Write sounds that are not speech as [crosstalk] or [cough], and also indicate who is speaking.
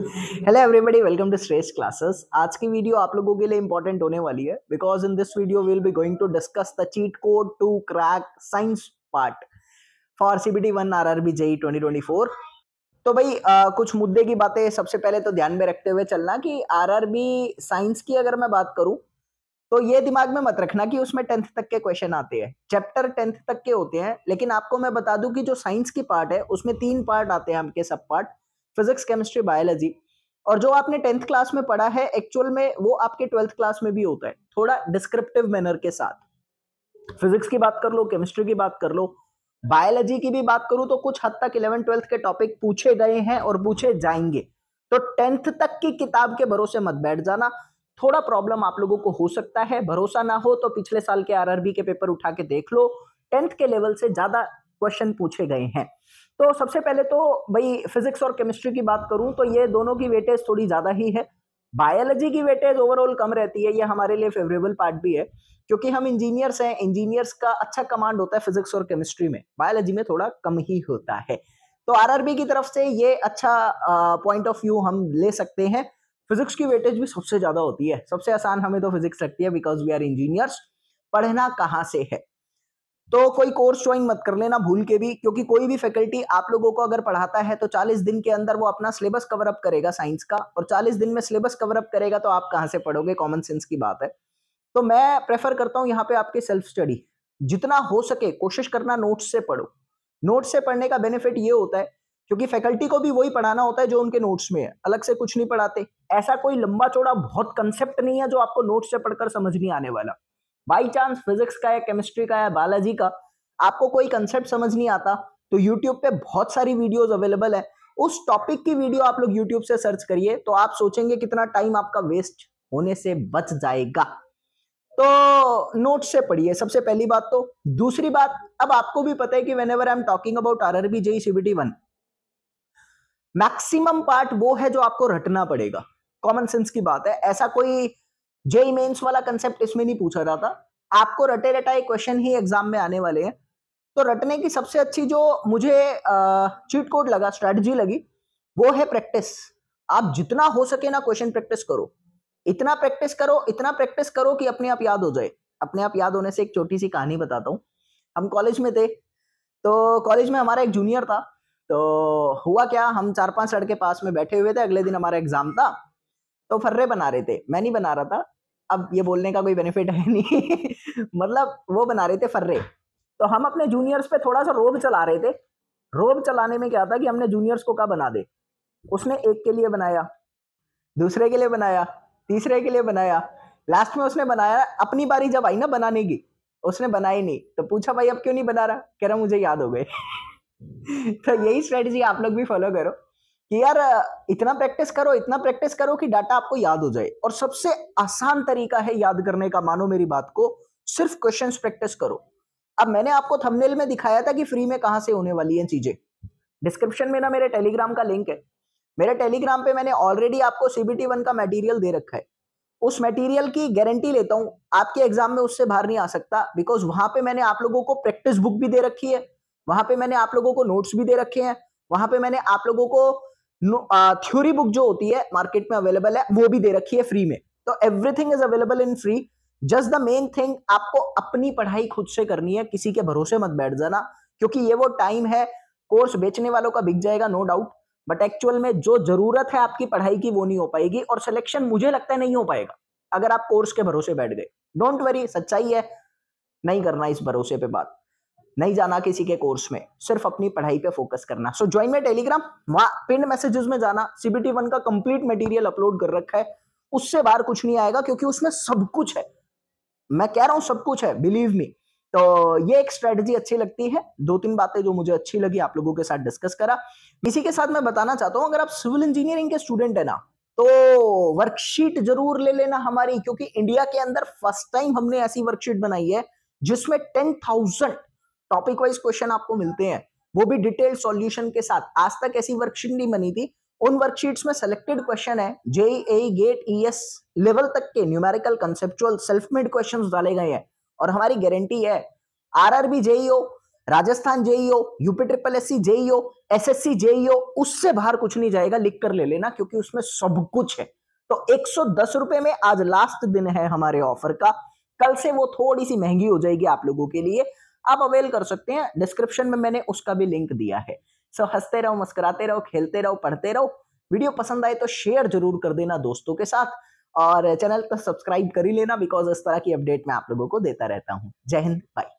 Speaker 1: hello everybody welcome to stress classes आज की video आप लोगों के लिए इंपॉर्टेंट होने वाली है because in this video will be going to discuss the cheat code to crack science part for CBT one R R B JE twenty twenty four तो भाई आ, कुछ मुद्दे की बातें सबसे पहले तो ध्यान में रखते हुए चलना कि आरआरबी साइंस की अगर मैं बात करूं तो ये दिमाग में मत रखना कि उसमें टेंथ तक के क्वेश्चन आते हैं चैप्टर टेंथ तक के होते हैं लेकिन आपको मैं बता दूं कि जो साइंस की पार्ट है उसमें तीन पार्ट आते हैं हमके सब पार्ट फिजिक्स केमिस्ट्री बायोलॉजी और जो आपने टेंथ क्लास में पढ़ा है एक्चुअल में वो आपके ट्वेल्थ क्लास में भी होता है थोड़ा डिस्क्रिप्टिव मैनर के साथ फिजिक्स की बात कर लो केमिस्ट्री की बात कर लो बायोलॉजी की भी बात करूं तो कुछ हद तक इलेवन ट्वेल्थ के टॉपिक पूछे गए हैं और पूछे जाएंगे तो टेंथ तक की किताब के भरोसे मत बैठ जाना थोड़ा प्रॉब्लम आप लोगों को हो सकता है भरोसा ना हो तो पिछले साल के आरआरबी के पेपर उठा के देख लो टेंथ के लेवल से ज्यादा क्वेश्चन पूछे गए हैं तो सबसे पहले तो भाई फिजिक्स और केमिस्ट्री की बात करूं तो ये दोनों की वेटेज थोड़ी ज़्यादा ही है बायोलॉजी की वेटेज ओवरऑल कम रहती है ये हमारे लिए फेवरेबल पार्ट भी है क्योंकि हम इंजीनियर्स हैं इंजीनियर्स का अच्छा कमांड होता है फिजिक्स और केमिस्ट्री में बायोलॉजी में थोड़ा कम ही होता है तो आरआरबी की तरफ से ये अच्छा पॉइंट ऑफ व्यू हम ले सकते हैं फिजिक्स की वेटेज भी सबसे ज़्यादा होती है सबसे आसान हमें तो फिजिक्स लगती है बिकॉज वी आर इंजीनियर्स पढ़ना कहाँ से है तो कोई कोर्स ज्वाइन मत कर लेना भूल के भी क्योंकि कोई भी फैकल्टी आप लोगों को अगर पढ़ाता है तो 40 दिन के अंदर वो अपना सिलेबस कवर अप करेगा साइंस का और 40 दिन में सिलेबस कवर अप करेगा तो आप कहाँ से पढ़ोगे कॉमन सेंस की बात है तो मैं प्रेफर करता हूँ यहाँ पे आपके सेल्फ स्टडी जितना हो सके कोशिश करना नोट्स से पढ़ो नोट्स से पढ़ने का बेनिफिट ये होता है क्योंकि फैकल्टी को भी वही पढ़ाना होता है जो उनके नोट्स में है अलग से कुछ नहीं पढ़ाते ऐसा कोई लंबा चौड़ा बहुत कंसेप्ट नहीं है जो आपको नोट्स से पढ़कर समझ नहीं आने वाला बाई चांस फिजिक्स का या केमिस्ट्री का या बायोलॉजी का आपको कोई कंसेप्ट समझ नहीं आता तो यूट्यूब पे बहुत सारी वीडियोज अवेलेबल है उस टॉपिक की वीडियो आप लोग यूट्यूब से सर्च करिए तो आप सोचेंगे कितना टाइम आपका वेस्ट होने से बच जाएगा तो नोट से पढ़िए सबसे पहली बात तो दूसरी बात अब आपको भी पता है कि whenever I am talking about R RB JE CBT one maximum part वो है जो आपको रटना पड़ेगा कॉमन सेंस की बात है ऐसा कोई जे मेन्स वाला कंसेप्ट इसमें नहीं पूछा जाता आपको रटे रटाए क्वेश्चन ही एग्जाम में आने वाले हैं तो रटने की सबसे अच्छी जो मुझे चीट कोड लगा स्ट्रेटजी लगी वो है प्रैक्टिस आप जितना हो सके ना क्वेश्चन प्रैक्टिस करो इतना प्रैक्टिस करो इतना प्रैक्टिस करो कि अपने आप याद हो जाए अपने आप याद होने से एक छोटी सी कहानी बताता हूँ हम कॉलेज में थे तो कॉलेज में हमारा एक जूनियर था तो हुआ क्या हम चार पांच लड़के पास में बैठे हुए थे अगले दिन हमारा एग्जाम था तो फर्रे बना रहे थे मैं नहीं बना रहा था अब ये बोलने का कोई बेनिफिट है नहीं [laughs] मतलब वो बना रहे थे फर्रे तो हम अपने जूनियर्स पे थोड़ा सा रोब चला रहे थे रोब चलाने में क्या था कि हमने जूनियर्स को क्या बना दे उसने एक के लिए बनाया दूसरे के लिए बनाया तीसरे के लिए बनाया लास्ट में उसने बनाया अपनी बारी जब आई ना बनाने की उसने बनाई नहीं तो पूछा भाई अब क्यों नहीं बना रहा कह रहा मुझे याद हो गए [laughs] तो यही स्ट्रेटजी आप लोग भी फॉलो करो कि यार इतना प्रैक्टिस करो इतना प्रैक्टिस करो कि डाटा आपको याद हो जाए और सबसे आसान तरीका है याद करने का मानो मेरी बात को सिर्फ क्वेश्चन प्रैक्टिस करो अब मैंने आपको थंबनेल में दिखाया था कि फ्री में कहां से होने वाली है चीजें डिस्क्रिप्शन में ना मेरे टेलीग्राम का लिंक है मेरे टेलीग्राम पे मैंने ऑलरेडी आपको सीबीटी वन का मटेरियल दे रखा है उस मटेरियल की गारंटी लेता हूं आपके एग्जाम में उससे बाहर नहीं आ सकता बिकॉज वहां पे मैंने आप लोगों को प्रैक्टिस बुक भी दे रखी है वहां पे मैंने आप लोगों को नोट्स भी दे रखे हैं वहां पे मैंने आप लोगों को थ्योरी बुक जो होती है मार्केट में अवेलेबल है वो भी दे रखी है फ्री में तो everything is available in free just the main thing आपको अपनी पढ़ाई खुद से करनी है किसी के भरोसे मत बैठ जाना क्योंकि ये वो टाइम है कोर्स बेचने वालों का बिक जाएगा नो डाउट बट एक्चुअल में जो जरूरत है आपकी पढ़ाई की वो नहीं हो पाएगी और सिलेक्शन मुझे लगता है नहीं हो पाएगा अगर आप कोर्स के भरोसे बैठ गए डोंट वरी सच्चाई है नहीं करना इस भरोसे पे बात नहीं जाना किसी के कोर्स में सिर्फ अपनी पढ़ाई पे फोकस करना so join my telegram pin messages में जाना सीबीटी वन का कंप्लीट मटेरियल अपलोड कर रखा है उससे बाहर कुछ नहीं आएगा क्योंकि उसमें सब कुछ है मैं कह रहा हूं सब कुछ है बिलीव मी तो ये एक स्ट्रेटजी अच्छी लगती है दो तीन बातें जो मुझे अच्छी लगी आप लोगों के साथ डिस्कस करा इसी के साथ मैं बताना चाहता हूं अगर आप सिविल इंजीनियरिंग के स्टूडेंट है ना तो वर्कशीट जरूर ले लेना हमारी क्योंकि इंडिया के अंदर फर्स्ट टाइम हमने ऐसी वर्कशीट बनाई है जिसमें ten thousand topic wise question आपको मिलते हैं वो भी डिटेल सॉल्यूशन के साथ आज तक ऐसी वर्कशीट नहीं बनी थी उन वर्कशीट्स में सिलेक्टेड क्वेश्चन है जेई गेट ईएस लेवल तक के numerical conceptual self made question डाले गए हैं और हमारी गारंटी है R R B JEO Rajasthan JEO UP triple S C JEO S S C JEO उससे बाहर कुछ नहीं जाएगा लिख कर ले लेना क्योंकि उसमें सब कुछ है तो एक रुपए में आज लास्ट दिन है हमारे ऑफर का कल से वो थोड़ी सी महंगी हो जाएगी आप लोगों के लिए आप अवेल कर सकते हैं डिस्क्रिप्शन में मैंने उसका भी लिंक दिया है सो हंसते रहो मुस्कुराते रहो खेलते रहो पढ़ते रहो वीडियो पसंद आए तो शेयर जरूर कर देना दोस्तों के साथ और चैनल तो सब्सक्राइब कर ही लेना बिकॉज इस तरह की अपडेट मैं आप लोगों को देता रहता हूँ जय हिंद भाई